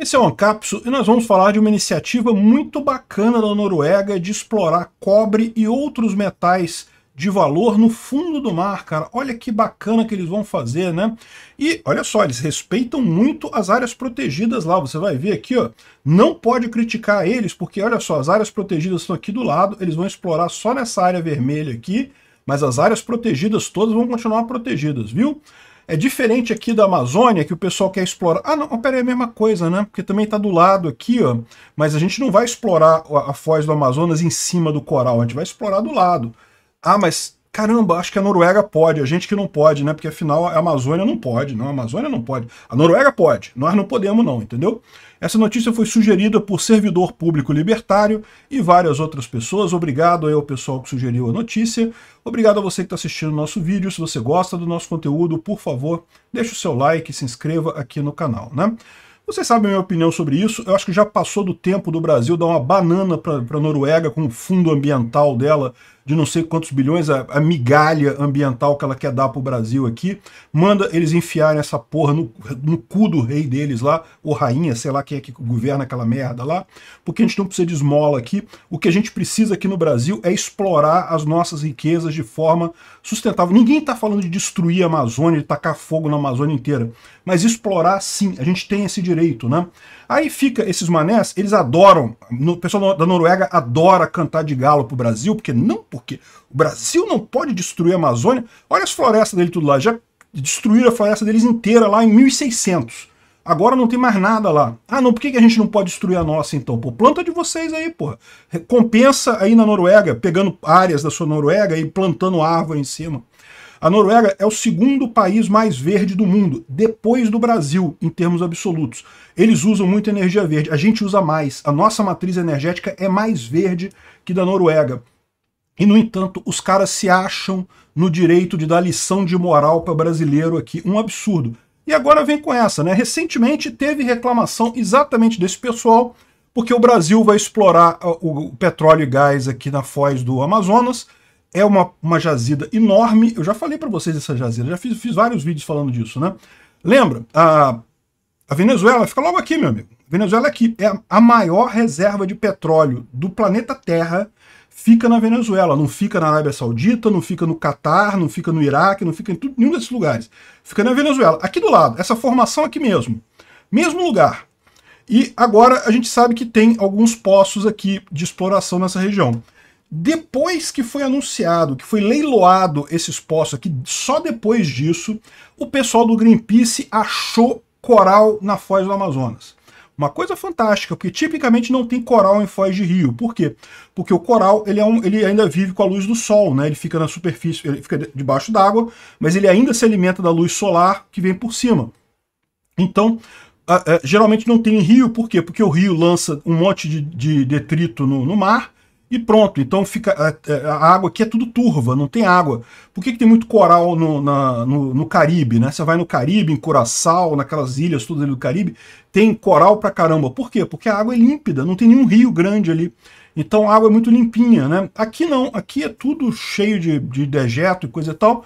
Esse é o Ancapsu e nós vamos falar de uma iniciativa muito bacana da Noruega de explorar cobre e outros metais de valor no fundo do mar, cara. Olha que bacana que eles vão fazer, né? E olha só, eles respeitam muito as áreas protegidas lá. Você vai ver aqui, ó. Não pode criticar eles, porque olha só, as áreas protegidas estão aqui do lado, eles vão explorar só nessa área vermelha aqui, mas as áreas protegidas todas vão continuar protegidas, viu? É diferente aqui da Amazônia, que o pessoal quer explorar. Ah, não, pera aí, é a mesma coisa, né? Porque também está do lado aqui, ó. Mas a gente não vai explorar a, a foz do Amazonas em cima do coral, a gente vai explorar do lado. Ah, mas caramba, acho que a Noruega pode, a gente que não pode, né? Porque afinal a Amazônia não pode, não, a Amazônia não pode. A Noruega pode, nós não podemos não, entendeu? Essa notícia foi sugerida por servidor público libertário e várias outras pessoas. Obrigado aí ao pessoal que sugeriu a notícia. Obrigado a você que está assistindo o nosso vídeo. Se você gosta do nosso conteúdo, por favor, deixe o seu like e se inscreva aqui no canal, né? Vocês sabem a minha opinião sobre isso. Eu acho que já passou do tempo do Brasil dar uma banana para a Noruega com o fundo ambiental dela de não sei quantos bilhões, a, a migalha ambiental que ela quer dar pro Brasil aqui, manda eles enfiarem essa porra no, no cu do rei deles lá, ou rainha, sei lá quem é que governa aquela merda lá, porque a gente não precisa de esmola aqui. O que a gente precisa aqui no Brasil é explorar as nossas riquezas de forma sustentável. Ninguém está falando de destruir a Amazônia, de tacar fogo na Amazônia inteira, mas explorar sim, a gente tem esse direito, né? Aí fica esses manés, eles adoram, o pessoal da Noruega adora cantar de galo pro Brasil, porque não porque o Brasil não pode destruir a Amazônia. Olha as florestas dele tudo lá, já destruíram a floresta deles inteira lá em 1600. Agora não tem mais nada lá. Ah, não, por que, que a gente não pode destruir a nossa então? Pô, planta de vocês aí, porra. Compensa aí na Noruega, pegando áreas da sua Noruega e plantando árvore em cima. A Noruega é o segundo país mais verde do mundo, depois do Brasil, em termos absolutos. Eles usam muita energia verde, a gente usa mais. A nossa matriz energética é mais verde que da Noruega. E, no entanto, os caras se acham no direito de dar lição de moral para brasileiro aqui. Um absurdo. E agora vem com essa, né? Recentemente teve reclamação exatamente desse pessoal, porque o Brasil vai explorar ah, o petróleo e gás aqui na foz do Amazonas. É uma, uma jazida enorme. Eu já falei para vocês dessa jazida, já fiz, fiz vários vídeos falando disso, né? Lembra, a, a Venezuela fica logo aqui, meu amigo. A Venezuela é aqui é a maior reserva de petróleo do planeta Terra fica na Venezuela, não fica na Arábia Saudita, não fica no Catar, não fica no Iraque, não fica em tudo, nenhum desses lugares. Fica na Venezuela, aqui do lado, essa formação aqui mesmo. Mesmo lugar. E agora a gente sabe que tem alguns poços aqui de exploração nessa região. Depois que foi anunciado, que foi leiloado esses poços aqui, só depois disso, o pessoal do Greenpeace achou coral na foz do Amazonas. Uma coisa fantástica, porque tipicamente não tem coral em Foz de Rio. Por quê? Porque o coral ele, é um, ele ainda vive com a luz do sol, né? Ele fica na superfície, ele fica debaixo d'água, mas ele ainda se alimenta da luz solar que vem por cima. Então, a, a, geralmente não tem em rio, por quê? Porque o rio lança um monte de, de detrito no, no mar, e pronto. Então fica é, é, a, água aqui é tudo turva, não tem água. Por que, que tem muito coral no, na, no, no, Caribe? Né? Você vai no Caribe, em Curaçal, naquelas ilhas todas ali do Caribe, tem coral pra caramba. Por quê? Porque a água é límpida, não tem nenhum rio grande ali. Então a água é muito limpinha, né? Aqui não, aqui é tudo cheio de, de dejeto e coisa e tal.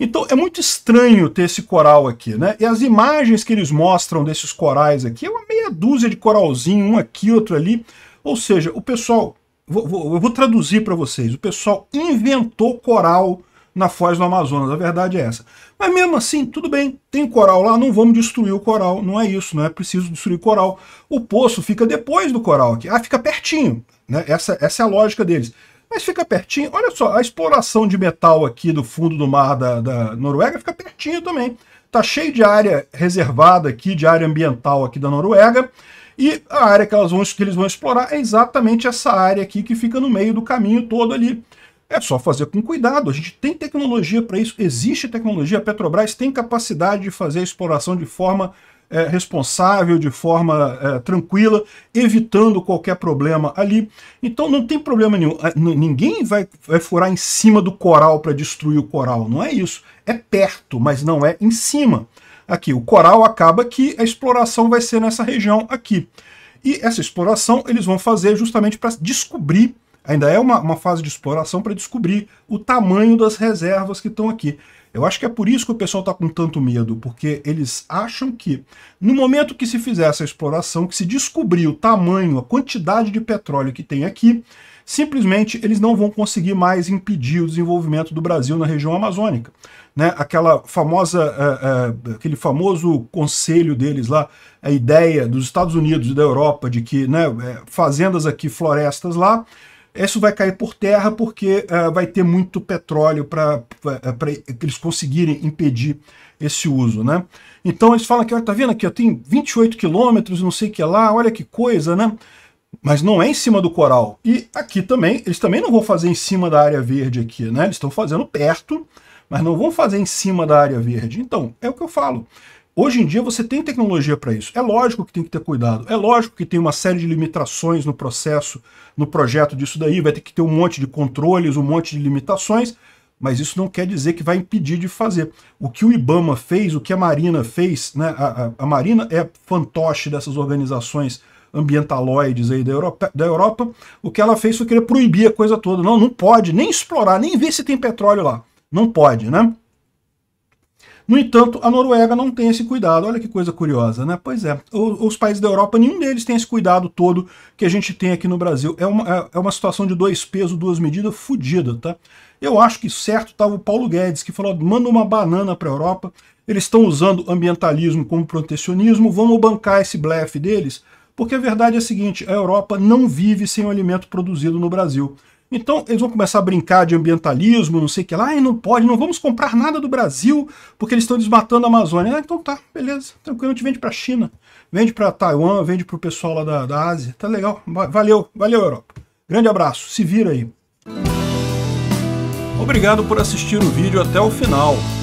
Então é muito estranho ter esse coral aqui, né? E as imagens que eles mostram desses corais aqui é uma meia dúzia de coralzinho, um aqui, outro ali. Ou seja, o pessoal Vou, vou, eu vou traduzir para vocês. O pessoal inventou coral na Foz do Amazonas, a verdade é essa. Mas mesmo assim, tudo bem, tem coral lá, não vamos destruir o coral, não é isso, não é preciso destruir o coral. O poço fica depois do coral aqui, ah, fica pertinho, né? essa, essa é a lógica deles. Mas fica pertinho, olha só, a exploração de metal aqui do fundo do mar da, da Noruega fica pertinho também. Tá cheio de área reservada aqui, de área ambiental aqui da Noruega, e a área que, elas vão, que eles vão explorar é exatamente essa área aqui que fica no meio do caminho todo ali. É só fazer com cuidado. A gente tem tecnologia para isso, existe tecnologia. A Petrobras tem capacidade de fazer a exploração de forma é, responsável, de forma é, tranquila, evitando qualquer problema ali. Então não tem problema nenhum. Ninguém vai, vai furar em cima do coral para destruir o coral. Não é isso. É perto, mas não é em cima aqui. O coral acaba que a exploração vai ser nessa região aqui. E essa exploração eles vão fazer justamente para descobrir, ainda é uma, uma fase de exploração para descobrir o tamanho das reservas que estão aqui. Eu acho que é por isso que o pessoal está com tanto medo, porque eles acham que no momento que se fizer essa exploração, que se descobrir o tamanho, a quantidade de petróleo que tem aqui, simplesmente eles não vão conseguir mais impedir o desenvolvimento do Brasil na região amazônica. Né? Aquela famosa, é, é, aquele famoso conselho deles lá, a ideia dos Estados Unidos e da Europa de que né, eh, fazendas aqui, florestas lá, isso vai cair por terra porque vai ter muito petróleo para eles conseguirem impedir esse uso, né? Então eles falam que, olha, tá vendo aqui, ó, tem 28 quilômetros, não sei o que lá, olha que coisa, né? mas não é em cima do coral. E aqui também, eles também não vão fazer em cima da área verde aqui, né? Eles estão fazendo perto, mas não vão fazer em cima da área verde. Então, é o que eu falo. Hoje em dia você tem tecnologia para isso. É lógico que tem que ter cuidado. É lógico que tem uma série de limitações no processo, no projeto disso daí. Vai ter que ter um monte de controles, um monte de limitações. Mas isso não quer dizer que vai impedir de fazer. O que o Ibama fez, o que a Marina fez, né? A, a, a Marina é fantoche dessas organizações ambientaloides aí da Europa, da Europa, o que ela fez foi querer proibir a coisa toda. Não, não pode nem explorar, nem ver se tem petróleo lá. Não pode, né? No entanto, a Noruega não tem esse cuidado. Olha que coisa curiosa, né? Pois é, os países da Europa, nenhum deles tem esse cuidado todo que a gente tem aqui no Brasil. É uma, é, é uma situação de dois pesos, duas medidas, fodida, tá? Eu acho que certo estava o Paulo Guedes, que falou, manda uma banana para a Europa, eles estão usando ambientalismo como protecionismo, vamos bancar esse blefe deles? Porque a verdade é a seguinte, a Europa não vive sem o alimento produzido no Brasil. Então eles vão começar a brincar de ambientalismo, não sei o que lá, e não pode, não vamos comprar nada do Brasil porque eles estão desmatando a Amazônia. Ah, então tá, beleza, tranquilo, a gente vende para a China, vende para Taiwan, vende para o pessoal lá da, da Ásia, tá legal, valeu, valeu Europa. Grande abraço, se vira aí. Obrigado por assistir o vídeo até o final.